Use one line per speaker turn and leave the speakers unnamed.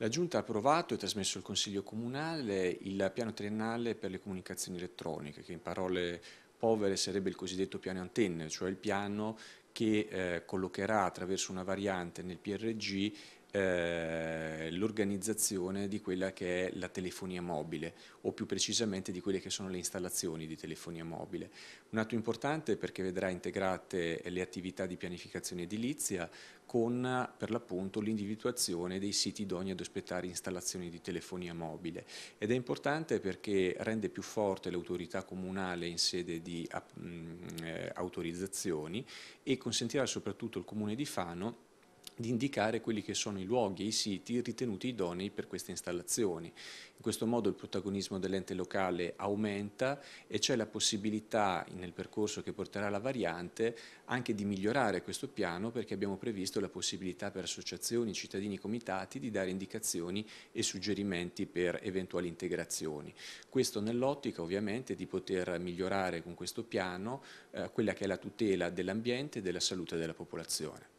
La Giunta ha approvato e trasmesso al Consiglio Comunale il piano triennale per le comunicazioni elettroniche, che in parole povere sarebbe il cosiddetto piano antenne, cioè il piano che eh, collocherà attraverso una variante nel PRG eh, l'organizzazione di quella che è la telefonia mobile o più precisamente di quelle che sono le installazioni di telefonia mobile. Un atto importante perché vedrà integrate le attività di pianificazione edilizia con per l'appunto l'individuazione dei siti idoni ad ospitare installazioni di telefonia mobile ed è importante perché rende più forte l'autorità comunale in sede di mm, eh, autorizzazioni e consentirà soprattutto al Comune di Fano di indicare quelli che sono i luoghi e i siti ritenuti idonei per queste installazioni. In questo modo il protagonismo dell'ente locale aumenta e c'è la possibilità nel percorso che porterà la variante anche di migliorare questo piano perché abbiamo previsto la possibilità per associazioni, cittadini, comitati di dare indicazioni e suggerimenti per eventuali integrazioni. Questo nell'ottica ovviamente di poter migliorare con questo piano eh, quella che è la tutela dell'ambiente e della salute della popolazione.